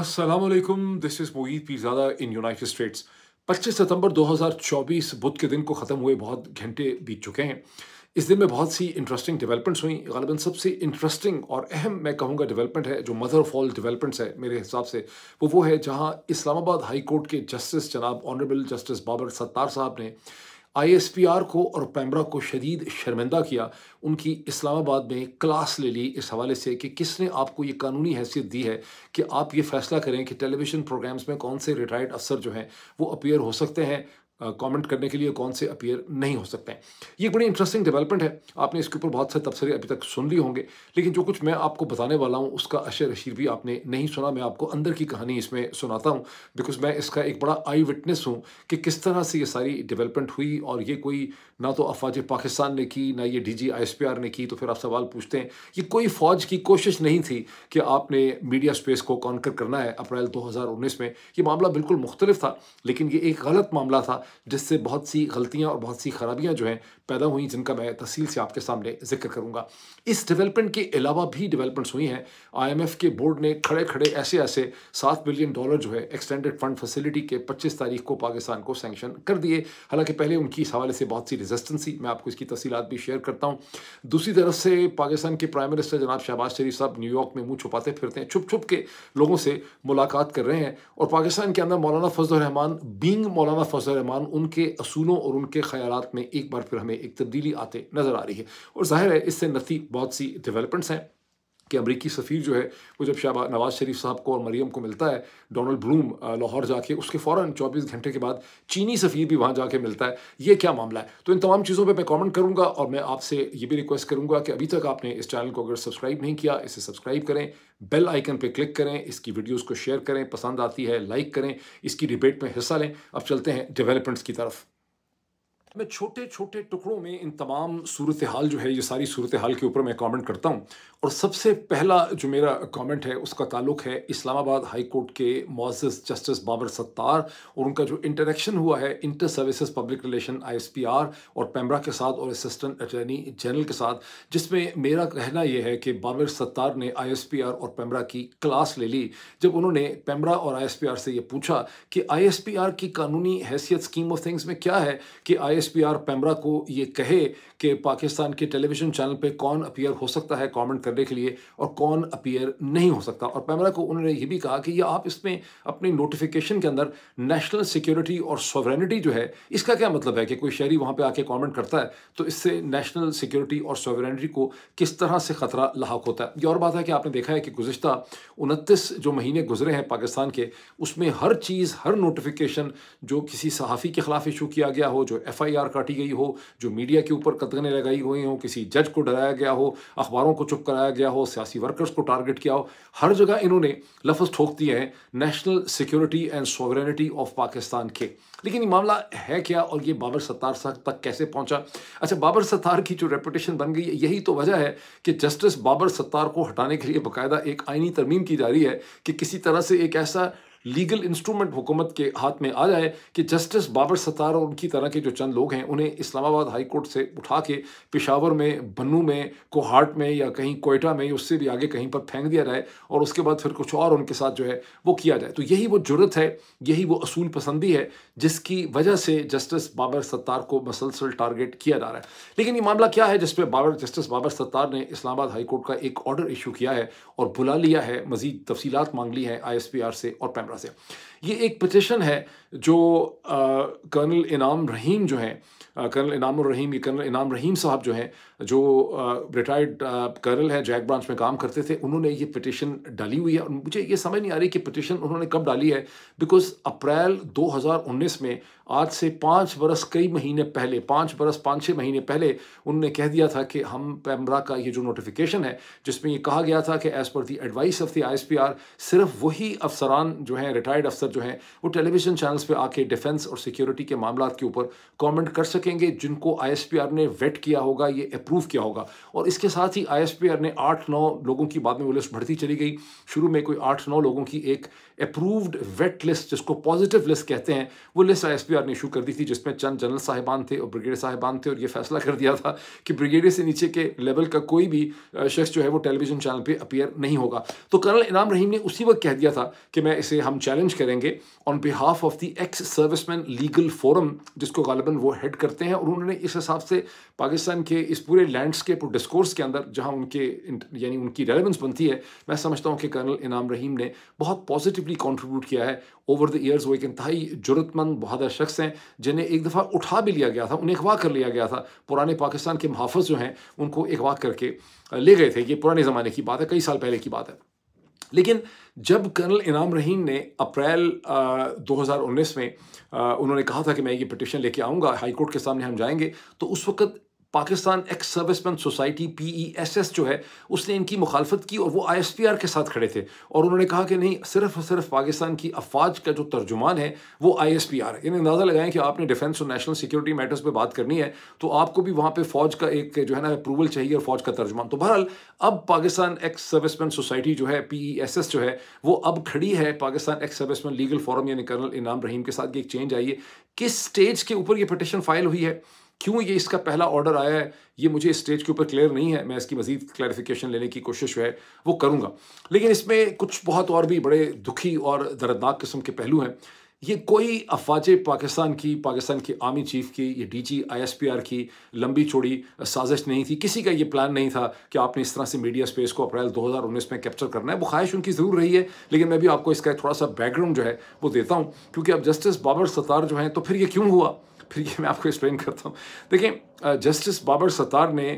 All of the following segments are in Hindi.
Aslam this is Mohit Pirzada in United States 25 सितंबर 2024 बुध के दिन को ख़त्म हुए बहुत घंटे बीत चुके हैं इस दिन में बहुत सी इंटरेस्टिंग डेवलपमेंट्स हुई गलबन सबसे इंटरेस्टिंग और अहम मैं कहूँगा डेवलपमेंट है जो मदर ऑफ ऑल डेवलपमेंट्स है मेरे हिसाब से वो वो है जहाँ इस्लामाबाद हाई कोर्ट के जस्टिस जनाब ऑनरेबल जस्टिस बाबर सत्तार साहब ने आई एस पी आर को और पैमरा को शदीद शर्मिंदा किया उनकी इस्लामाबाद में क्लास ले ली इस हवाले से कि किसने आपको ये कानूनी हैसियत दी है कि आप ये फैसला करें कि टेलीविज़न प्रोग्राम्स में कौन से रिटायर्ड अफसर जो हैं वो अपेयर हो सकते हैं कमेंट करने के लिए कौन से अपीयर नहीं हो सकते हैं ये बड़ी इंटरेस्टिंग डेवलपमेंट है आपने इसके ऊपर बहुत से तबसरे अभी तक सुन लिए होंगे लेकिन जो कुछ मैं आपको बताने वाला हूँ उसका अशर अशीर भी आपने नहीं सुना मैं आपको अंदर की कहानी इसमें सुनाता हूँ बिकॉज मैं इसका एक बड़ा आई विटनेस हूँ कि किस तरह से ये सारी डिवेलपमेंट हुई और ये कोई ना तो अफवाज पाकिस्तान ने की ना ये डी जी ने की तो फिर आप सवाल पूछते हैं ये कोई फ़ौज की कोशिश नहीं थी कि आपने मीडिया स्पेस को कॉन्कर करना है अप्रैल दो में ये मामला बिल्कुल मुख्तलिफ था लेकिन ये एक गलत मामला था जिससे बहुत सी गलतियाँ और बहुत सी खराबियाँ जो हैं पैदा हुई जिनका मैं तफसील से आपके सामने जिक्र करूँगा इस डेवलपमेंट के अलावा भी डेवलपमेंट्स हुई हैं आईएमएफ के बोर्ड ने खड़े खड़े ऐसे ऐसे सात बिलियन डॉलर जो है एक्सटेंडेड फंड फैसिलिटी के पच्चीस तारीख को पाकिस्तान को सेंक्शन कर दिए हालांकि पहले उनकी इस हवाले से बहुत सी रिजिस्टेंस थी मैं आपको इसकी तफसीत भी शेयर करता हूँ दूसरी तरफ से पाकिस्तान के प्राइम मिनिस्टर जनाब शहबाज शरीफ साहब न्यूयॉर्क में मुँह छुपाते फिरते हैं छुप छुप के लोगों से मुलाकात कर रहे हैं और पाकिस्तान के अंदर मौलाना फजल रहमान बींग मौलाना फजल रहमान दौरान उनके असूलों और उनके ख्याल में एक बार फिर हमें एक तब्दीली आते नज़र आ रही है और ज़ाहिर है इससे नती बहुत सी डेवलपमेंट्स हैं कि अमरीकी सफ़ीर जो है वो जब शाह नवाज शरीफ साहब को और मरीम को मिलता है डोनल्ड ब्लूम लाहौर जाके उसके फ़ौरन चौबीस घंटे के बाद चीनी सफ़ीर भी वहाँ जाके मिलता है ये क्या मामला है तो इन तमाम चीज़ों पर मैं कॉमेंट करूँगा और मैं आपसे ये भी रिक्वेस्ट करूँगा कि अभी तक आपने इस चैनल को अगर सब्सक्राइब नहीं किया इसे सब्सक्राइब करें बेल आइकन पर क्लिक करें इसकी वीडियोज़ को शेयर करें पसंद आती है लाइक करें इसकी डिबेट में हिस्सा लें अब चलते हैं डेवलपमेंट्स की तरफ मैं छोटे छोटे टुकड़ों में इन तमाम सूरत हाल जो है ये सारी सूरत हाल के ऊपर मैं कमेंट करता हूँ और सबसे पहला जो मेरा कमेंट है उसका ताल्लुक है इस्लामाबाद हाई कोर्ट के मोज़ जस्टिस बाबर सत्तार और उनका जो इंटरेक्शन हुआ है Inter Services Public Relations ISPR और पैमरा के साथ और असिस्टेंट अटर्नी जनरल के साथ जिसमें मेरा कहना यह है कि बाबर सत्तार ने आई और पैमरा की क्लास ले ली जब उन्होंने पैमरा और आई से ये पूछा कि आई की कानूनी हैसियत स्कीम ऑफ थिंग्स में क्या है कि I S P R PEMRA को ये कहे कि पाकिस्तान के टेलीविज़न चैनल पे कौन अपीयर हो सकता है कमेंट करने के लिए और कौन अपीयर नहीं हो सकता और पैमरा को उन्होंने ये भी कहा कि ये आप इसमें अपनी नोटिफिकेशन के अंदर नेशनल सिक्योरिटी और सॉवरेनिटी जो है इसका क्या मतलब है कि कोई शहरी वहाँ पर आके कॉमेंट करता है तो इससे नेशनल सिक्योरिटी और सॉवरेनिटी को किस तरह से ख़तरा लाक होता है यह और बात है कि आपने देखा है कि गुजशत उनतीस जो महीने गुजरे हैं पाकिस्तान के उसमें हर चीज़ हर नोटिफिकेशन जो किसी सहाफ़ी के ख़िलाफ़ इशू किया गया हो जो एफ़ आई आर काटी गई हो जो मीडिया के ऊपर सदगने लगाई हुई हों किसी जज को डराया गया हो अखबारों को चुप कराया गया हो सियासी वर्कर्स को टारगेट किया हो हर जगह इन्होंने लफ्ज़ ठोक दिए हैं national security and sovereignty of Pakistan के लेकिन ये मामला है क्या और ये बाबर सत्तार तक कैसे पहुंचा अच्छा बाबर सत्तार की जो रेपूटेशन बन गई यही तो वजह है कि जस्टिस बाबर सत्तार को हटाने के लिए बाकायदा एक आइनी तरमीम की जा रही है कि किसी तरह से एक ऐसा लीगल इंस्ट्रूमेंट हुकूमत के हाथ में आ जाए कि जस्टिस बाबर सतार और उनकी तरह के जो चंद लोग हैं उन्हें इस्लामाबाद हाई कोर्ट से उठा के पिशावर में बन्नू में कोहाट में या कहीं कोयटा में उससे भी आगे कहीं पर फेंक दिया जाए और उसके बाद फिर कुछ और उनके साथ जो है वो किया जाए तो यही वो जरूरत है यही वो असूल पसंदी है जिसकी वजह से जस्टिस बाबर सत्तार को मसलसल टारगेट किया जा रहा है लेकिन ये मामला क्या है जिसपे बाबर जस्टिस बाबर सत्तार ने इस्लामाबाद हाईकोर्ट का एक ऑर्डर इशू किया है और बुला लिया है मजीद तफसीत मांग ली है आई से और पैम कैमरा से ये एक पटिशन है जो कर्नल इनाम रहीम जो है कर्नल इनाम रहीम कर्नल इनाम रहीम साहब जो हैं जो रिटायर्ड कर्नल हैं जैक ब्रांच में काम करते थे उन्होंने ये पिटिशन डाली हुई है और मुझे ये समझ नहीं आ रही कि पिटिशन उन्होंने कब डाली है बिकॉज अप्रैल 2019 में आज से पाँच बरस कई महीने पहले पाँच बरस पाँच छः महीने पहले उनने कह दिया था कि हम पैमरा का ये जो नोटिफिकेशन है जिसमें ये कहा गया था कि as per the advice of the आई सिर्फ वही अफसरान जो हैं रिटायर्ड अफसर जो हैं वो टेलीविज़न चैनल्स पर आके डिफेंस और सिक्योरिटी के मामला के ऊपर कॉमेंट कर सकेंगे जिनको आई ने वेट किया होगा ये प्रूव किया होगा और इसके साथ ही आई ने आठ नौ लोगों की बाद में वो लिस्ट बढ़ती चली गई शुरू में कोई आठ नौ लोगों की एक अप्रूव्ड वेट लिस्ट जिसको पॉजिटिव लिस्ट कहते हैं वो लिस्ट आई ने इशू कर दी थी जिसमें चंद जनरल साहिबान थे और ब्रिगेडियर साहिबान थे और ये फैसला कर दिया था कि ब्रिगेडियर से नीचे के लेवल का कोई भी शख्स जो है वो टेलीविजन चैनल पर अपियर नहीं होगा तो कर्नल इनाम रहीम ने उसी वक्त कह दिया था कि मैं इसे हम चैलेंज करेंगे on behalf of the ex serviceman legal forum जिसको गालिबा वो हेड करते हैं और उन्होंने इस हिसाब से पाकिस्तान के इस पूरे पूरे लैंडस्केप और डिस्कोर्स के अंदर जहां उनके यानी उनकी रेलेवेंस बनती है मैं समझता हूं कि कर्नल इनाम रहीम ने बहुत पॉजिटिवली कंट्रीब्यूट किया है ओवर द ईयर्स वो एक इंतहाई जरूरतमंद बहादुर शख्स हैं जिन्हें एक दफ़ा उठा भी लिया गया था उन्हें अगवा कर लिया गया था पुराने पाकिस्तान के मुहाफ़ जो हैं उनको अगवा करके ले गए थे ये पुराने ज़माने की बात है कई साल पहले की बात है लेकिन जब कर्नल इनाम रहीम ने अप्रैल हज़ार 2019 में आ, उन्होंने कहा था कि मैं ये पटिशन लेके आऊँगा हाईकोर्ट के सामने हम जाएंगे तो उस वक्त Pakistan ex serviceman society P E S S जो है उसने इनकी मुखालफत की और वो आई एस पी आर के साथ खड़े थे और उन्होंने कहा कि नहीं सिर्फ और सिर्फ पाकिस्तान की अफवाज का जो तर्जुमान है वो आई एस पी आर यानी अंदाज़ा लगाएं कि आपने डिफेंस और नेशनल सिक्योरिटी मैटर्स पर बात करनी है तो आपको भी वहाँ पर फौज का एक जो है ना अप्रूवल चाहिए और फौज का तर्जुमान तो बहरहाल अब पाकिस्तान एक्स सर्विसमैन सोसाइटी जो है पी ई एस एस जो है वो अब खड़ी है Pakistan ex serviceman legal forum यानी कर्नल इनाम रहीम के साथ एक चेंज आई है किस स्टेज के ऊपर ये पटिशन फाइल हुई है क्यों ये इसका पहला ऑर्डर आया है ये मुझे स्टेज के ऊपर क्लियर नहीं है मैं इसकी मजीद क्लैरिफिकेशन लेने की कोशिश है वो करूँगा लेकिन इसमें कुछ बहुत और भी बड़े दुखी और दर्दनाक किस्म के पहलू हैं ये कोई अफवाज पाकिस्तान की पाकिस्तान की आर्मी चीफ की ये पी आर की लंबी चौड़ी साजिश नहीं थी किसी का ये प्लान नहीं था कि आपने इस तरह से मीडिया स्पेस को अप्रैल 2019 में कैप्चर करना है वो ख्वाहिश उनकी ज़रूर रही है लेकिन मैं भी आपको इसका थोड़ा सा बैकग्राउंड जो है वो देता हूँ क्योंकि अब जस्टिस बाबर सतार जो हैं तो फिर ये क्यों हुआ फिर ये मैं आपको एक्सप्लेन करता हूँ देखिए जस्टिस बाबर सत्तार ने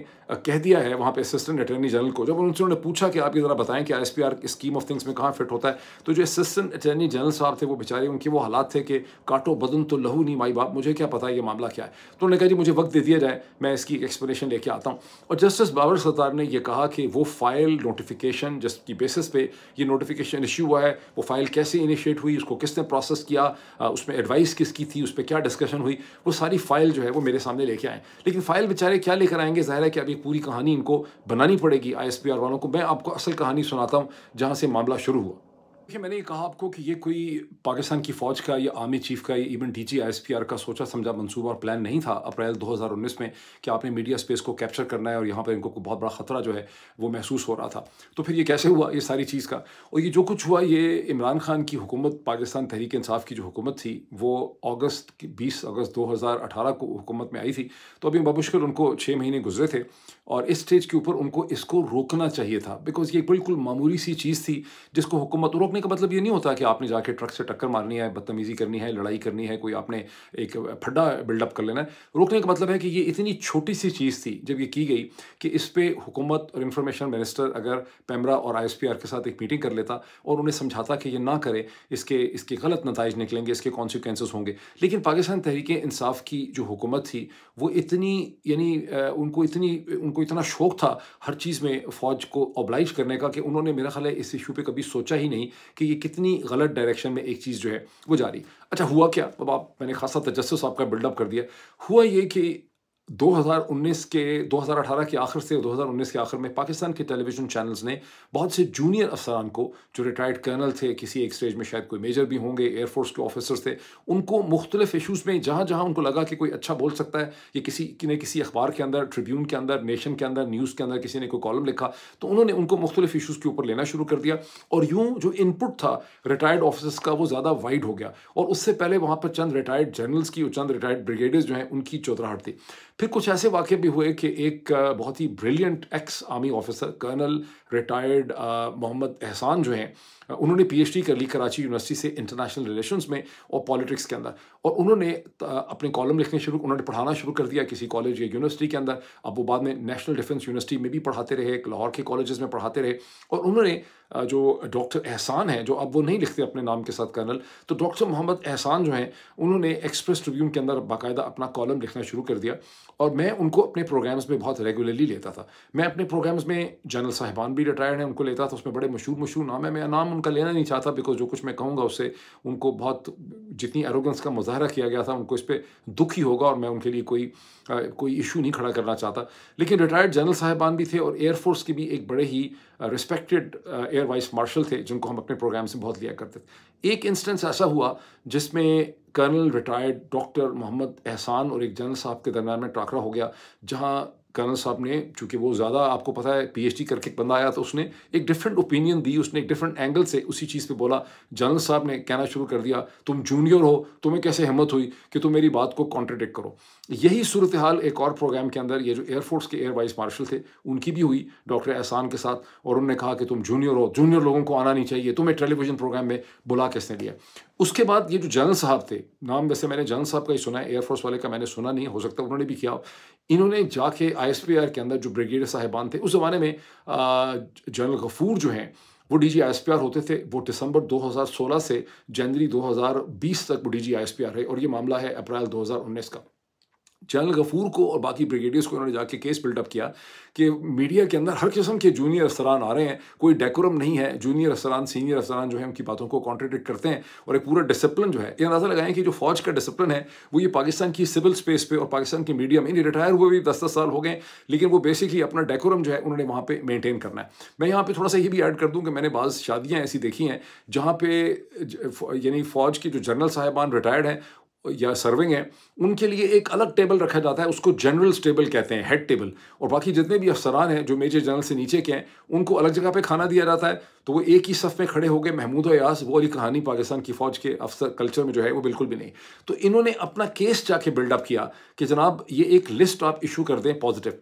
कह दिया है वहाँ पे असिस्टेंट अटर्नी जनरल को जब उनसे उन्होंने पूछा कि आप ये ज़रा बताएं कि आईएसपीआर स्कीम ऑफ थिंग्स में कहाँ फिट होता है तो जो असिस्टेंट अटर्नी जनरल साहब थे वो बेचारे उनके वो हालात थे कि काटो बदन तो लहू नहीं माई बाप मुझे क्या पता ये मामला क्या है तो उन्होंने कहा जी मुझे वक्त दे दिया जाए मैं इसकी एक एक्सप्लेशन लेके आता हूँ और जस्टिस बाबर सत्तार ने यह कहा कि वो फाइल नोटिफिकेशन जिसकी बेसिस पे ये नोटिफिकेशन इशू हुआ है वो फाइल कैसे इनिशिएट हुई उसको किसने प्रोसेस किया उसमें एडवाइस किसकी थी उस पर क्या डिस्कशन हुई वो सारी फाइल जो है वो मेरे सामने लेके आए लेकिन फाइल बेचारे क्या लेकर आएंगे ज़ाहिर है कि अभी पूरी कहानी इनको बनानी पड़ेगी आई वालों को मैं आपको असल कहानी सुनाता हूँ जहाँ से मामला शुरू हुआ देखिए मैंने कहा आपको कि ये कोई पाकिस्तान की फ़ौज का या आर्मी चीफ का या इवन डी जी का सोचा समझा मंसूबा और प्लान नहीं था अप्रैल 2019 में कि आपने मीडिया स्पेस को कैप्चर करना है और यहाँ पर इनको बहुत बड़ा ख़तरा जो है वो महसूस हो रहा था तो फिर ये कैसे हुआ ये सारी चीज़ का और ये जो कुछ हुआ ये इमरान खान की हुकूमत पाकिस्तान तहरीक इंसाफ की जो हुकूमत थी वो अगस्त बीस अगस्त दो को हुकूमत में आई थी तो अभी बमुश्किल उनको छः महीने गुजरे थे और इस स्टेज के ऊपर उनको इसको रोकना चाहिए था बिकॉज़ ये बिल्कुल मामूली सी चीज़ थी जिसको हुकूमत रोकने रोकने का मतलब ये नहीं होता कि आपने जाके ट्रक से टक्कर मारनी है बदतमीज़ी करनी है लड़ाई करनी है कोई आपने एक फड्डा बिल्डअप कर लेना है रोकने का मतलब है कि ये इतनी छोटी सी चीज़ थी जब ये की गई कि इस पर हुकूमत और इन्फॉर्मेशन मिनिस्टर अगर पैमरा और आई के साथ एक मीटिंग कर लेता और उन्हें समझाता कि ये ना करें इसके इसके गलत नतज निकलेंगे इसके कॉन्सिक्वेंसेस होंगे लेकिन पाकिस्तान तहरीक इंसाफ की जो हुकूमत थी वो इतनी यानी उनको इतनी उनको इतना शौक था हर चीज़ में फ़ौज को ऑबलाइज करने का कि उन्होंने मेरा ख्याल है इस इशू पर कभी सोचा ही नहीं कि ये कितनी गलत डायरेक्शन में एक चीज़ जो है वो जा रही अच्छा हुआ क्या अब आप मैंने खासा तजस्स आपका बिल्डअप कर दिया हुआ ये कि 2019 के 2018 के आखिर से 2019 के आखिर में पाकिस्तान के टेलीविज़न चैनल्स ने बहुत से जूनियर अफसरान को जो रिटायर्ड कर्नल थे किसी एक स्टेज में शायद कोई मेजर भी होंगे एयरफोर्स के ऑफिसर्स थे उनको मुख्तलिफ इशूज़ में जहाँ जहाँ उनको लगा कि कोई अच्छा बोल सकता है कि किसी ने किसी अखबार के अंदर ट्रिब्यून के अंदर नेशन के अंदर न्यूज़ के अंदर किसी ने कोई कॉलम लिखा तो उन्होंने उनको मुख्तलिफ इशूज़ के ऊपर लेना शुरू कर दिया और यूँ जो इनपुट था रिटायर्ड ऑफिसर्स का वो ज़्यादा वाइड हो गया और उससे पहले वहाँ पर चंद रिटायर्ड जनरल्स की और चंद रिटायर्ड ब्रिगेडियर्स जो हैं उनकी चौधराहट थी फिर कुछ ऐसे वाक्य भी हुए कि एक बहुत ही brilliant ex army officer colonel retired Mohammad Ehsan जो हैं उन्होंने पीएचडी कर ली कराची यूनिवर्सिटी से इंटरनेशनल रिलेशंस में और पॉलिटिक्स के अंदर और उन्होंने अपने कॉलम लिखने शुरू उन्होंने पढ़ाना शुरू कर दिया किसी कॉलेज या यूनिवर्सिटी के अंदर अब वो बाद में नेशनल डिफेंस यूनिवर्सिटी में भी पढ़ाते रहे लाहौर के कॉलेज में पढ़ाते रहे और उन्होंने जो डॉक्टर एहसान हैं जो अब वो नहीं लिखते अपने नाम के साथ कर्नल तो डॉक्टर मोहम्मद एहसान जो हैं उन्होंने एक्सप्रेस ट्रिब्यून के अंदर बाकायदा अपना कॉलम लिखना शुरू कर दिया और मैं उनको अपने प्रोग्राम्स में बहुत रेगुलरली लेता था मैं अपने प्रोग्राम्स में जनरल साहिबान भी रिटायर्ड हैं उनको लेता था उसमें बड़े मशहूर मशहूर नाम है मैं नाम उनका लेना नहीं चाहता बिकॉज जो कुछ मैं कहूँगा उससे उनको बहुत जितनी एरोगेंस का मुजाहरा किया गया था उनको इस पर दुख ही होगा और मैं उनके लिए कोई कोई इशू नहीं खड़ा करना चाहता लेकिन रिटायर्ड जनरल साहिबान भी थे और एयरफोर्स के भी एक बड़े ही रिस्पेक्टेड एयर वाइस मार्शल थे जिनको हम अपने प्रोग्राम से बहुत लिया करते थे एक इंस्टेंस ऐसा हुआ जिसमें कर्नल रिटायर्ड डॉक्टर मोहम्मद एहसान और एक जनरल साहब के दरमियान में टाकरा हो गया जहाँ कर्नल साहब ने चूंकि वो ज़्यादा आपको पता है पीएचडी करके एक बंदा आया तो उसने एक डिफरेंट ओपिनियन दी उसने एक डिफरेंट एंगल से उसी चीज़ पे बोला जनरल साहब ने कहना शुरू कर दिया तुम जूनियर हो तुम्हें कैसे हिम्मत हुई कि तुम मेरी बात को कॉन्ट्रडिक्ट करो यही सूरत हाल एक और प्रोग्राम के अंदर ये जो एयरफोर्स के एयर वाइस मार्शल थे उनकी भी हुई डॉक्टर एहसान के साथ और उन्होंने कहा कि तुम जूनियर हो जूनियर लोगों को आना नहीं चाहिए तुम्हें टेलीविजन प्रोग्राम में बुला कैसे लिया उसके बाद ये जो जनरल साहब थे नाम वैसे मैंने जनरल साहब का ही सुना है एयरफोर्स वाले का मैंने सुना नहीं हो सकता उन्होंने भी किया इन्होंने जाके आईएसपीआर के अंदर जो ब्रिगेडियर साहिबान थे उस ज़माने में जनरल गफूर जो हैं वो डीजी आईएसपीआर होते थे वो दिसंबर 2016 से जनवरी 2020 तक वो डीजी आईएसपीआर रहे और ये मामला है अप्रैल 2019 का जनरल गफूर को और बाकी ब्रिगेडियर्स को उन्होंने जाके केस बिल्डअप किया कि मीडिया के अंदर हर किस्म के जूनियर अफसरान आ रहे हैं कोई डेकोरम नहीं है जूनियर अफसरान सीनियर अफसरान जो है उनकी बातों को कॉन्ट्रेडिक्ट करते हैं और एक पूरा डिसिप्लिन जो है ये अंदाज़ा लगाएं कि जो फौज का डिसिप्लिन है वो ये पाकिस्तान की सिविल स्पेस पर और पाकिस्तान की मीडिया में रिटायर हुए भी दस दस साल हो गए लेकिन वो बेसिकली अपना डेकोरम जो है उन्होंने वहाँ पर मेनटेन करना है मैं यहाँ पर थोड़ा सा ये भी ऐड कर दूँ कि मैंने बाज़ शादियाँ ऐसी देखी हैं जहाँ पे यानी फ़ौज के जो जनरल साहिबान रिटायर्ड हैं या सर्विंग है उनके लिए एक अलग टेबल रखा जाता है उसको जनरल्स टेबल कहते हैं हेड टेबल और बाकी जितने भी अफसरान हैं जो मेजर जनरल से नीचे के हैं उनको अलग जगह पे खाना दिया जाता है तो वो एक ही सफ़ में खड़े हो गए महमूद अयास वो वाली कहानी पाकिस्तान की फ़ौज के अफसर कल्चर में जो है वो बिल्कुल भी नहीं तो इन्होंने अपना केस जाके बिल्डअप किया कि जनाब ये एक लिस्ट आप इशू कर दें पॉजिटिव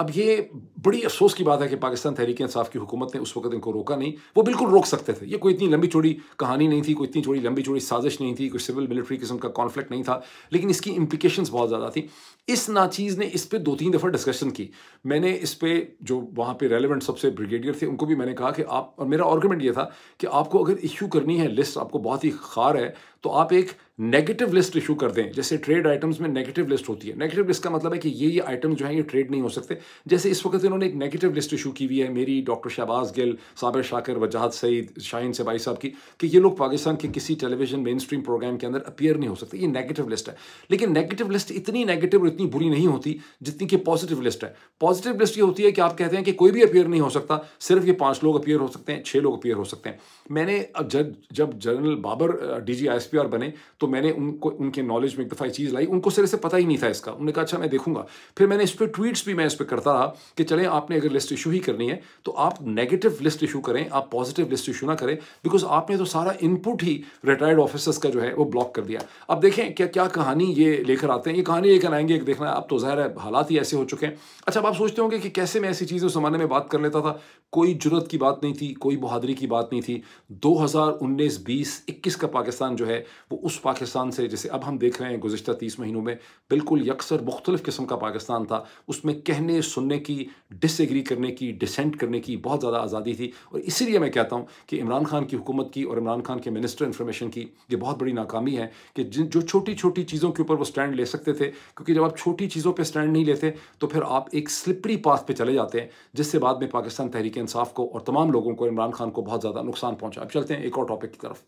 अब ये बड़ी अफसोस की बात है कि पाकिस्तान तहरीक इंसाफ की हुकूमत ने उस वक्त इनको रोका नहीं वो बिल्कुल रोक सकते थे ये कोई इतनी लंबी चौड़ी कहानी नहीं थी कोई इतनी चौड़ी लंबी चौड़ी साजिश नहीं थी कोई सिविल मिलिट्री किस्म का कॉन्फ्लिक्ट नहीं था लेकिन इसकी इम्प्लीकेशन बहुत ज़्यादा थी इस नाचीज़ ने इस पर दो तीन दफ़ा डिस्कशन की मैंने इस पर जो वहाँ पर रेलिवेंट सबसे ब्रिगेडियर थे उनको भी मैंने कहा कि आप और मेरा आर्गूमेंट ये था कि आपको अगर इश्यू करनी है लिस्ट आपको बहुत ही खार है तो आप एक नेगेटिव लिस्ट इशू कर दें जैसे ट्रेड आइटम्स में नेगेटिव लिस्ट होती है नेगेटिव लिस्ट का मतलब है कि ये ये आइटम जो है ये ट्रेड नहीं हो सकते जैसे इस वक्त इन्होंने एक नेगेटिव लिस्ट इशू की हुई है मेरी डॉक्टर शहबाज गिल साबिर शाकर वजाहत सईद से सेबाई साहब की कि ये लोग पाकिस्तान के किसी टेलीविजन मेन स्ट्रीम प्रोग्राम के अंदर अपियर नहीं हो सकते ये नेगेटिव लिस्ट है लेकिन नेगेटिव लिस्ट इतनी नेगेटिव और इतनी बुरी नहीं होती जितनी कि पॉजिटिव लिस्ट है पॉजिटिव लिस्ट ये होती है कि आप कहते हैं कि कोई भी अपियर नहीं हो सकता सिर्फ ये पाँच लोग अपियर हो सकते हैं छः लोग अपियर हो सकते हैं मैंने जब जब general Babar D G I S P बने तो मैंने उनको उनके नॉलेज में एक दफ़ा ये चीज़ लाई उनको सिरे से पता ही नहीं था इसका उन्होंने कहा अच्छा मैं देखूंगा फिर मैंने इस पर ट्वीट्स भी मैं इस पर करता रहा कि चले आपने अगर लिस्ट इशू ही करनी है तो आप नेगेटिव लिस्ट इशू करें आप पॉजिटिव लिस्ट इशू ना करें बिकॉज आपने तो सारा इनपुट ही रिटायर्ड ऑफिसर्स का जो है वो ब्लॉक कर दिया अब देखें क्या क्या कहानी ये लेकर आते हैं ये कहानी लेकर आएंगे एक देखना अब तो ज़ाहिर है हालात ही ऐसे हो चुके हैं अच्छा आप सोचते होंगे कि कैसे मैं ऐसी चीज़ें उस ज़माने में बात कर लेता था कोई जरूरत की बात नहीं थी कोई बहादुरी की बात नहीं थी 2019 20 21 का पाकिस्तान जो है वो उस पाकिस्तान पाकिस्तान से जैसे अब हम देख रहे हैं गुजशत तीस महीनों में बिल्कुल यकसर मुख्तलिफ़ किस्म का पाकिस्तान था उसमें कहने सुनने की डिसग्री करने की डिसेंट करने की बहुत ज़्यादा आज़ादी थी और इसीलिए मैं कहता हूँ कि इमरान खान की हुकूमत की और इमरान खान के मिनिस्टर इन्फॉर्मेशन की ये बहुत बड़ी नाकामी है कि जिन जो छोटी छोटी चीज़ों के ऊपर वो स्टैंड ले सकते थे क्योंकि जब आप छोटी चीज़ों पर स्टैंड नहीं लेते तो फिर आप एक स्लिपरी पाथ पर चले जाते हैं जिससे बाद में पाकिस्तान तहरीक इंसाफ को और तमाम लोगों को इमरान खान को बहुत ज़्यादा नुकसान पहुँचा अब चलते हैं एक और टॉपिक की तरफ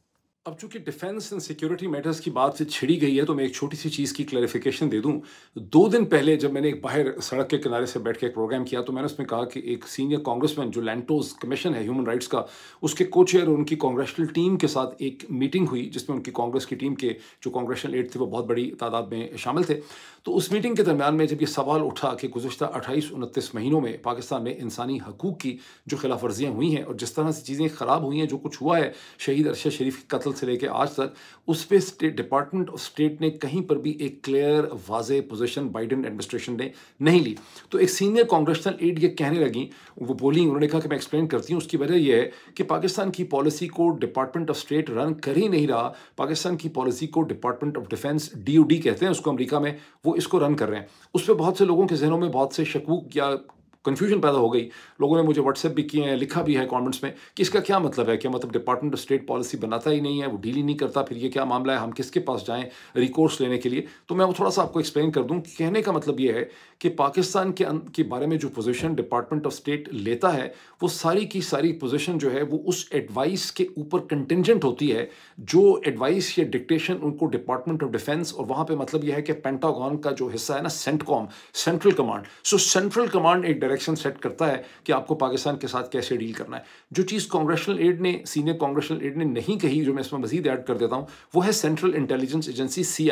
अब चूंकि डिफेंस एंड सिक्योरिटी मैटर्स की बात से छिड़ी गई है तो मैं एक छोटी सी चीज़ की क्लैरिफिकेशन दे दूं दो दिन पहले जब मैंने एक बाहर सड़क के किनारे से बैठ के एक प्रोग्राम किया तो मैंने उसमें कहा कि एक सीनियर कांग्रेसमैन जो लैंटोज कमीशन है ह्यूमन राइट्स का उसके को चेयर और उनकी कांग्रेशनल टीम के साथ एक मीटिंग हुई जिसमें उनकी कांग्रेस की टीम के जो कांग्रेशनल एड थे वो बहुत बड़ी तादाद में शामिल थे तो उस मीटिंग के दरमियान में जब ये सवाल उठा कि गुजशत अट्ठाईस उनतीस महीनों में पाकिस्तान में इंसानी हकूक़ की जो खिलाफ वर्जियाँ हुई हैं और जिस तरह से चीज़ें ख़राब हुई हैं जो कुछ हुआ है शहीद अरशद शरीफ के कत्ल से लेकर आज तक उस पर स्टेट डिपार्टमेंट ऑफ स्टेट ने कहीं पर भी एक clear was position Biden administration ने नहीं ली तो एक सीनियर कांग्रेसनल एड ये कहने लगी वो बोली उन्होंने कहा कि मैं एक्सप्लेन करती हूँ उसकी वजह यह है कि पाकिस्तान की पॉलिसी को डिपार्टमेंट ऑफ स्टेट रन कर ही नहीं रहा पाकिस्तान की पॉलिसी को डिपार्टमेंट ऑफ डिफेंस डी कहते हैं उसको अमरीका में वो वो इसको रन कर रहे हैं उस पर बहुत से लोगों के जहनों में बहुत से शकूक या कन्फ्यूजन पैदा हो गई लोगों ने मुझे व्हाट्सएप भी किए हैं लिखा भी है कमेंट्स में कि इसका क्या मतलब है क्या मतलब डिपार्टमेंट ऑफ स्टेट पॉलिसी बनाता ही नहीं है वो डील ही नहीं करता फिर ये क्या मामला है हम किसके पास जाएं रिकोर्स लेने के लिए तो मैं वो थोड़ा सा आपको एक्सप्लेन कर दूं कहने का मतलब ये है कि पाकिस्तान के अं-, के बारे में जो पोजिशन डिपार्टमेंट ऑफ स्टेट लेता है वो सारी की सारी पोजिशन जो है वो उस एडवाइस के ऊपर कंटेंजेंट होती है जो एडवाइस या डिक्टेशन उनको डिपार्टमेंट ऑफ डिफेंस और वहाँ पर मतलब यह है कि पेंटागॉन का जो हिस्सा है ना CENTCOM central command so central command एक डायरेक्शन सेट करता है कि आपको पाकिस्तान के साथ कैसे डील करना है जो चीज़ कांग्रेशनल एड ने सीनियर कांग्रेशनल एड ने नहीं कही जो मैं इसमें मजीद ऐड कर देता हूँ वो है सेंट्रल इंटेलिजेंस एजेंसी सी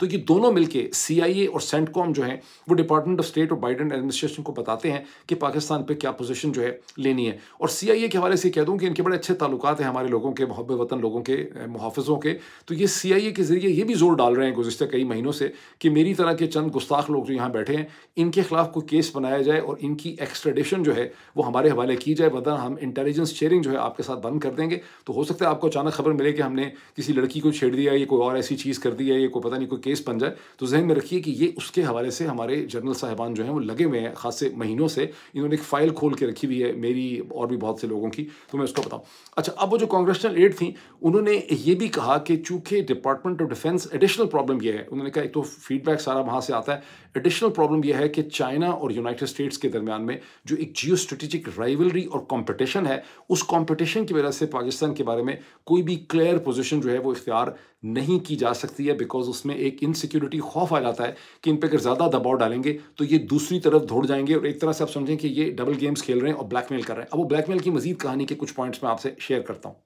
तो ये दोनों मिलकर सी और सेंटकॉम जो है वो डिपार्टमेंट ऑफ स्टेट और बाइडन एडमिनिस्ट्रेशन को बताते हैं कि पाकिस्तान पर क्या पोजिशन जो है लेनी है और सी के हवाले से कह दूँ कि इनके बड़े अच्छे ताल्लुक हैं हमारे लोगों के मोहब्ब वतन लोगों के मुहाफ़ों के तो ये सी के ज़रिए ये भी जोर डाल रहे हैं गुजशत कई महीनों से कि मेरी तरह के चंद गुस्ताख लोग जो यहाँ बैठे हैं इनके खिलाफ कोई केस बनाया जाए और इन इनकी एक्सट्रेडिशन जो है वो हमारे हवाले की जाए वरना हम इंटेलिजेंस शेयरिंग जो है आपके साथ बंद कर देंगे तो हो सकता है आपको अचानक खबर मिले कि हमने किसी लड़की को छेड़ दिया या कोई और ऐसी चीज़ कर दी है या कोई पता नहीं कोई केस बन जाए तो जहन में रखिए कि ये उसके हवाले से हमारे जनरल साहिबान जो हैं वो लगे हुए हैं खास से महीनों से इन्होंने एक फ़ाइल खोल के रखी हुई है मेरी और भी बहुत से लोगों की तो मैं उसको बताऊँ अच्छा अब वो जो कांग्रेसनल एड थी उन्होंने ये भी कहा कि चूंकि department of defence additional problem यह है उन्होंने कहा एक तो फीडबैक सारा वहाँ से आता है एडिशनल प्रॉब्लम यह है कि चाइना और यूनाइटेड स्टेट्स के दरमियान दरमियान में जो एक जियो स्ट्रेटेजिक राइवलरी और कॉम्पिटिशन है उस कॉम्पिटिशन की वजह से पाकिस्तान के बारे में कोई भी क्लियर पोजिशन जो है वो इख्तियार नहीं की जा सकती है बिकॉज उसमें एक इनसिक्योरिटी खौफ आ जाता है कि इन पर अगर ज़्यादा दबाव डालेंगे तो ये दूसरी तरफ दौड़ जाएंगे और एक तरह से आप समझें कि ये डबल गेम्स खेल रहे हैं और ब्लैकमेल कर रहे हैं अब वो ब्लैकमेल की मजीद कहानी के कुछ पॉइंट्स में आपसे शेयर करता हूँ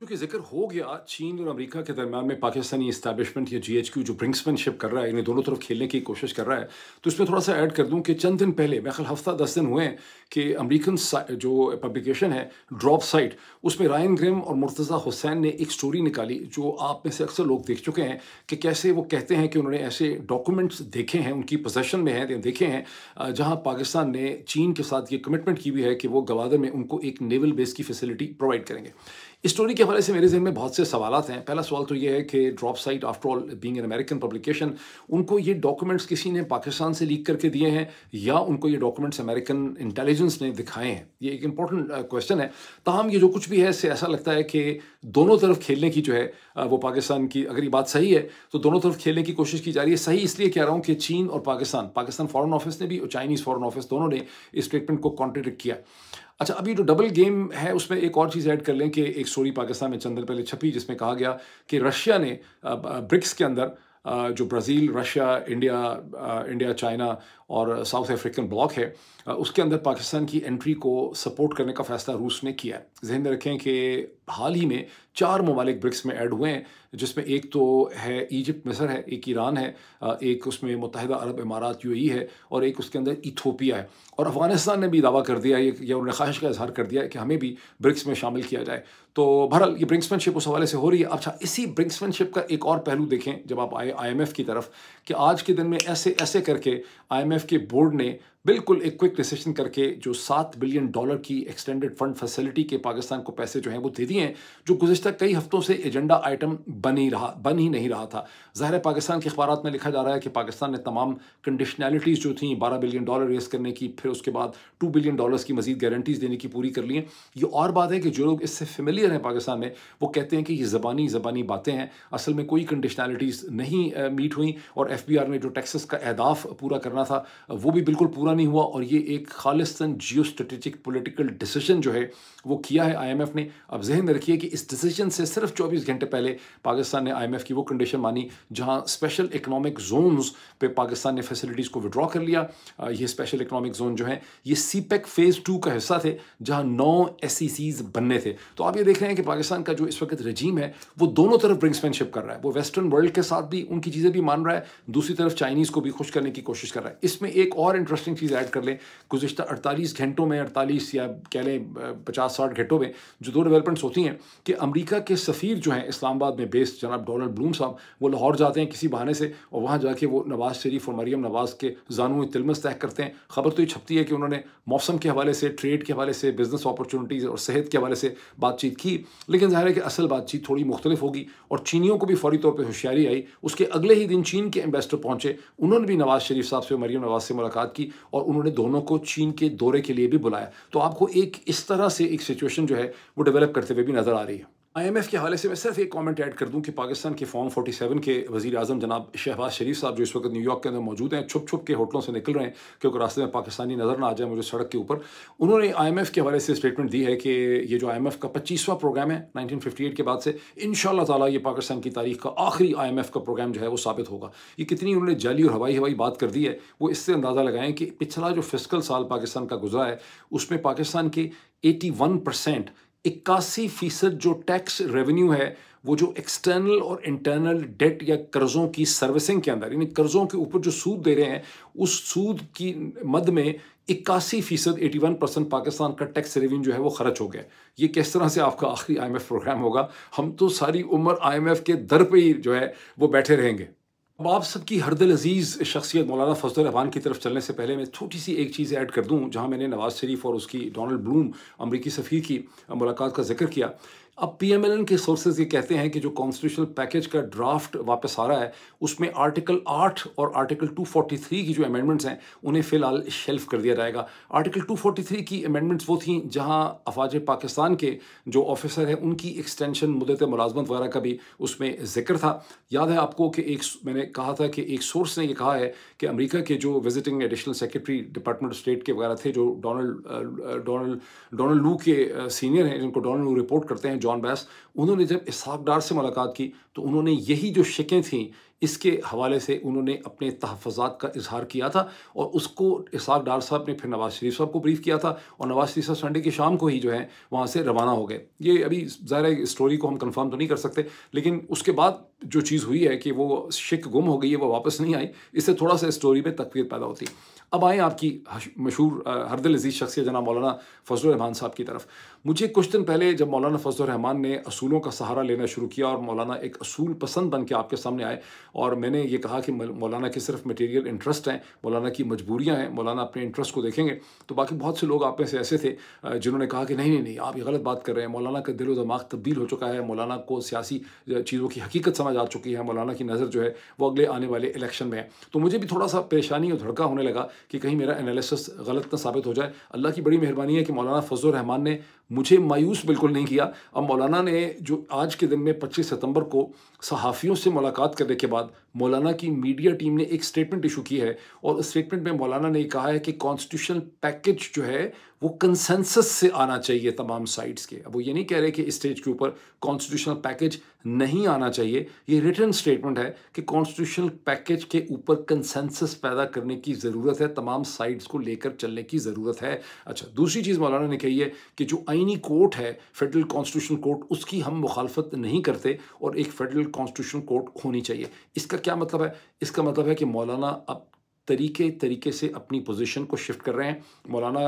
क्योंकि जिक्र हो गया चीन और अमेरिका के दरमियान में पाकिस्तानी इस्टेबलिशमेंट या जीएचक्यू जो ब्रिंक्समैनशिप कर रहा है इन्हें दोनों तरफ खेलने की कोशिश कर रहा है तो इसमें थोड़ा सा ऐड कर दूं कि चंद दिन पहले मैं ख्याल हफ्ता दस दिन हुए हैं कि अमेरिकन जो पब्लिकेशन है ड्रॉप साइट उसमें रायन ग्रेम और मुर्तज़ा हुसैन ने एक स्टोरी निकाली जो आप में से अक्सर लोग देख चुके हैं कि कैसे वो कहते हैं कि उन्होंने ऐसे डॉक्यूमेंट्स देखे हैं उनकी पोजेशन में हैं देखे हैं जहाँ पाकिस्तान ने चीन के साथ ये कमिटमेंट की हुई है कि वो गवादर में उनको एक नेवल बेस की फैसिलिटी प्रोवाइड करेंगे स्टोरी के हवाले से मेरे जहन में बहुत से सवाल हैं पहला सवाल तो ये है कि Drop Site after all being an American publication उनको ये डॉक्यूमेंट्स किसी ने पाकिस्तान से लीक करके दिए हैं या उनको ये डॉक्यूमेंट्स अमेरिकन इंटेलिजेंस ने दिखाए हैं ये एक इंपॉर्टेंट क्वेश्चन uh, है तहम ये जो कुछ भी है इससे ऐसा लगता है कि दोनों तरफ खेलने की जो है uh, वो पाकिस्तान की अगर ये बात सही है तो दोनों तरफ खेलने की कोशिश की जा रही है सही इसलिए कह रहा हूँ कि चीन और पाकिस्तान पाकिस्तान फॉरन ऑफिस ने भी और चाइनीज़ फॉरन ऑफिस दोनों ने इस स्टेटमेंट को कॉन्ट्रेडिक्ट किया अच्छा अभी जो डबल गेम है उसमें एक और चीज़ ऐड कर लें कि एक स्टोरी पाकिस्तान में चंद्र पहले छपी जिसमें कहा गया कि रशिया ने ब्रिक्स के अंदर जो Brazil Russia India India China और साउथ अफ्रीकन ब्लॉक है उसके अंदर पाकिस्तान की एंट्री को सपोर्ट करने का फैसला रूस ने किया है जहन में रखें कि हाल ही में चार ममालिक ब्रिक्स में ऐड हुए हैं जिसमें एक तो है इजिप्ट मिसर है एक ईरान है एक उसमें मुतहदा अरब इमारात यू है और एक उसके अंदर इथोपिया है और अफगानिस्तान ने भी दावा कर दिया है या उन्होंने ख्वाहिश का इजहार कर दिया है कि हमें भी ब्रिक्स में शामिल किया जाए तो बहरहाल ये ब्रिंक्समैनशिप उस हवाले से हो रही है अच्छा इसी ब्रिंक्समैनशिप का एक और पहलू देखें जब आप आए आई की तरफ कि आज के दिन में ऐसे ऐसे करके आई के बोर्ड ने बिल्कुल एक क्विक डिसीजन करके जो सात बिलियन डॉलर की एक्सटेंडेड फंड फैसिलिटी के पाकिस्तान को पैसे जो हैं वो दे दिए हैं जो गुजशत कई हफ्तों से एजेंडा आइटम बन ही रहा बन ही नहीं रहा था ज़ाहिर पाकिस्तान के अखबार में लिखा जा रहा है कि पाकिस्तान ने तमाम कंडीशनैलिटीज़ जो थी बारह बिलियन डॉलर रेस करने की फिर उसके बाद टू बिलियन डॉलर्स की मजीद गारंटीज़ देने की पूरी कर ली हैं ये और बात है कि जो लोग इससे फेमिलियर हैं पाकिस्तान में वो कहते हैं कि ये ज़बानी ज़बानी बातें हैं असल में कोई कंडीशनैलिटीज़ नहीं मीट हुई और एफ ने जो टैक्सेस का अहदाफ पूरा करना था वो भी बिल्कुल पूरा पूरा नहीं हुआ और ये एक खालिस्तन जियो स्ट्रेटेजिक पोलिटिकल डिसीजन जो है वो किया है आईएमएफ ने अब जहन में रखिए कि इस डिसीजन से सिर्फ 24 घंटे पहले पाकिस्तान ने आईएमएफ की वो कंडीशन मानी जहां स्पेशल इकोनॉमिक जोन्स पे पाकिस्तान ने फैसिलिटीज़ को विड्रॉ कर लिया ये स्पेशल इकोनॉमिक जोन जो है ये सी फेज़ टू का हिस्सा थे जहाँ नौ एस e बनने थे तो आप ये देख रहे हैं कि पाकिस्तान का जो इस वक्त रजीम है वो दोनों तरफ ब्रिंग्समैनशिप कर रहा है वो वेस्टर्न वर्ल्ड के साथ भी उनकी चीज़ें भी मान रहा है दूसरी तरफ चाइनीज़ को भी खुश करने की कोशिश कर रहा है इसमें एक और इंटरेस्टिंग चीज़ ऐड कर लें गुजशत अड़तालीस घंटों में अड़तालीस या कह लें पचास साठ घंटों में जो दो डेवलपमेंट्स होती हैं कि अमरीका के सफ़ीर जो हैं इस्लामाबाद में बेस्ड जनाब डोनल्ड ब्लूम साहब वो लाहौर जाते हैं किसी बहाने से और वहाँ जाके वो नवाज़ शरीफ और मरीम नवाज़ के जानू तिलमस तय करते हैं ख़बर तो ये छपती है कि उन्होंने मौसम के हवाले से ट्रेड के हवाले से बिज़नेस अपॉर्चुनिटीज़ और सेहत के हवाले से बातचीत की लेकिन ज़ाहिर है कि असल बातचीत थोड़ी मुख्तलिफ होगी और चीनियों को भी फौरी तौर पर होशियारी आई उसके अगले ही दिन चीन के एम्बेसडर पहुँचे उन्होंने भी नवाज़ शरीफ साहब से मरीम नवाज़ से मुलाकात की और उन्होंने दोनों को चीन के दौरे के लिए भी बुलाया तो आपको एक इस तरह से एक सिचुएशन जो है वो डेवलप करते हुए भी नज़र आ रही है आई एम एफ के हवाले से मैं सिर्फ एक कमेंट ऐड कर दूँ कि पाकिस्तान के फॉर्म फोर्टी सेवन के वजीर आजम जनाब शहबाज शरीफ साहब जो इस वक्त न्यूयॉर्क के अंदर मौजूद हैं छुप छुप के होटलों से निकल रहे हैं क्योंकि रास्ते में पाकिस्तानी नज़र ना आ जाए मुझे सड़क के ऊपर उन्होंने आई एम एफ के हवाले से स्टेटमेंट दी है कि ये जो आई एम एफ का पच्चीसवा प्रोग्राम है नाइनटीन फिफ्टी एट के बाद से इन ताला तला पाकिस्तान की तारीख का आखिरी आई एम एफ का प्रोग्राम जो है वो साबित होगा ये कितनी उन्होंने जाली और हवाई हवाई बात कर दी है वो इससे अंदाज़ा लगाएं कि पिछला जो फिजिकल साल पाकिस्तान का गुजरा है उसमें पाकिस्तान के एटी वन परसेंट इक्यासी फीसद जो टैक्स रेवेन्यू है वो जो एक्सटर्नल और इंटरनल डेट या कर्ज़ों की सर्विसिंग के अंदर यानी कर्ज़ों के ऊपर जो सूद दे रहे हैं उस सूद की मद में इक्यासी फीसद एटी वन परसेंट पाकिस्तान का टैक्स रेवेन्यू जो है वो खर्च हो गया ये किस तरह से आपका आखिरी आई प्रोग्राम होगा हम तो सारी उम्र आई के दर पर ही जो है वो बैठे रहेंगे अब आप सबकी हरदल अजीज़ शख्सियत मौलाना फजल रहमान की तरफ चलने से पहले मैं छोटी सी एक चीज़ ऐड कर दूं जहां मैंने नवाज़ शरीफ और उसकी डोनाल्ड ब्लूम अमरीकी सफ़ी की मुलाकात का जिक्र किया अब पीएमएलएन के सोर्सेज ये कहते हैं कि जो कॉन्स्टिट्यूशनल पैकेज का ड्राफ्ट वापस आ रहा है उसमें आर्टिकल 8 और आर्टिकल 243 की जो अमेंडमेंट्स हैं उन्हें फ़िलहाल शेल्फ कर दिया जाएगा आर्टिकल 243 की अमेंडमेंट्स वो थी जहां अफवाज पाकिस्तान के जो ऑफिसर हैं उनकी एक्सटेंशन मुदत मुलाजमत वगैरह का भी उसमें जिक्र था याद है आपको कि एक मैंने कहा था कि एक सोर्स ने यह कहा है कि अमरीका के जो visiting additional secretary department of state के वगैरह थे जो डोनल्ड डोनल्ड डोनल्ड लू के सीनियर हैं जिनको डोनल्ड लू रिपोर्ट करते हैं जॉन बैस उन्होंने जब इसहाक डार से मुलाकात की तो उन्होंने यही जो शिकें थीं इसके हवाले से उन्होंने अपने तहफात का इजहार किया था और उसको इसाक डार साहब ने फिर नवाज शरीफ साहब को ब्रीफ किया था और नवाज शरीफ साहब संडे की शाम को ही जो है वहाँ से रवाना हो गए ये अभी ज़ाहिर है स्टोरी को हम कन्फर्म तो नहीं कर सकते लेकिन उसके बाद जो चीज़ हुई है कि वो शिक गुम हो गई है वो वापस नहीं आई इससे थोड़ा सा स्टोरी में तकवीर पैदा होती अब आएँ आपकी मशहूर हरदिल अजीज़ शख्सियत जना मौलाना फजल रहमान साहब की तरफ मुझे कुछ दिन पहले जब मौलाना फजल रहमान ने असूलों का सहारा लेना शुरू किया और मौलाना एक असूल पसंद बन के आपके सामने आए और मैंने ये कहा कि मौलाना के सिर्फ मटेरियल इंटरेस्ट हैं मौलाना की मजबूरियाँ हैं मौलाना अपने इंटरेस्ट को देखेंगे तो बाकी बहुत से लोग आप में से ऐसे थे जिन्होंने कहा कि नहीं नहीं नहीं आप ये गलत बात कर रहे हैं मौलाना का दिलो दिमाग तब्दील हो चुका है मौलाना को सियासी चीज़ों की हकीकत समझ आ चुकी है मौलाना की नज़र जो है वो अगले आने वाले इलेक्शन में है तो मुझे भी थोड़ा सा परेशानी और धड़का होने लगा कि कहीं मेरा एनालिसिस गलत ना साबित हो जाए अल्लाह की बड़ी मेहरबानी है कि मौलाना फजल रहमान ने मुझे मायूस बिल्कुल नहीं किया अब मौलाना ने जो आज के दिन में पच्चीस सितम्बर को सहाफ़ियों से मुलाकात करने के बाद बाद मौलाना की मीडिया टीम ने एक स्टेटमेंट इशू की है और उस स्टेटमेंट में मौलाना ने कहा है कि कॉन्स्टिट्यूशन पैकेज जो है वो कंसेंसस से आना चाहिए तमाम साइड्स के अब वो ये नहीं कह रहे कि स्टेज के ऊपर कॉन्स्टिट्यूशनल पैकेज नहीं आना चाहिए ये रिटर्न स्टेटमेंट है कि कॉन्स्टिट्यूशनल पैकेज के ऊपर कंसेंसस पैदा करने की ज़रूरत है तमाम साइड्स को लेकर चलने की ज़रूरत है अच्छा दूसरी चीज़ मौलाना ने कही है कि जो आइनी कोर्ट है फेडरल कॉन्स्टिट्यूशन कोर्ट उसकी हम मुखालफत नहीं करते और एक फेडरल कॉन्स्टिट्यूशन कोर्ट होनी चाहिए इसका क्या मतलब है इसका मतलब है कि मौलाना अब तरीके तरीके से अपनी पोजीशन को शिफ्ट कर रहे हैं मौलाना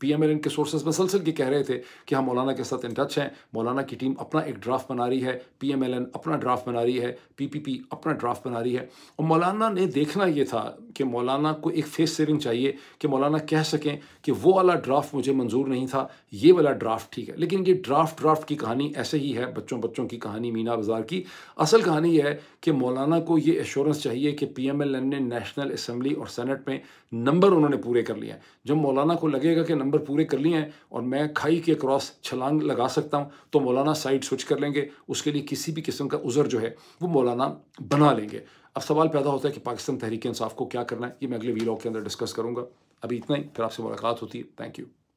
पी एम एल एन के सोर्सेज मसलसल के कह रहे थे कि हम हाँ, मौलाना के साथ इन टच हैं मौलाना की टीम अपना एक ड्राफ्ट बना रही है पी एम एल एन अपना ड्राफ्ट बना रही है पी पी पी अपना ड्राफ्ट बना रही है और मौलाना ने देखना ये था कि मौलाना को एक फेस सेविंग चाहिए कि मौलाना कह सकें कि वो वाला ड्राफ्ट मुझे मंजूर नहीं था ये वाला ड्राफ्ट ठीक है लेकिन ये ड्राफ्ट ड्राफ्ट की कहानी ऐसे ही है बच्चों बच्चों की कहानी मीना बाजार की असल कहानी यह है कि मौलाना को ये एश्योरेंस चाहिए कि पी एम एल एन ने नेशनल असम्बली और सेनेट में नंबर उन्होंने पूरे कर लिए हैं जब मौलाना को लगेगा कि नंबर पूरे कर लिए हैं और मैं खाई के क्रॉस छलांग लगा सकता हूँ तो मौलाना साइड स्विच कर लेंगे उसके लिए किसी भी किस्म का उज़र जो है वो मौलाना बना लेंगे अब सवाल पैदा होता है कि पाकिस्तान तहरीक इंसाफ को क्या करना है ये मैं अगले वीलॉग के अंदर डिस्कस करूँगा अभी इतना ही फिर आपसे मुलाकात होती है थैंक यू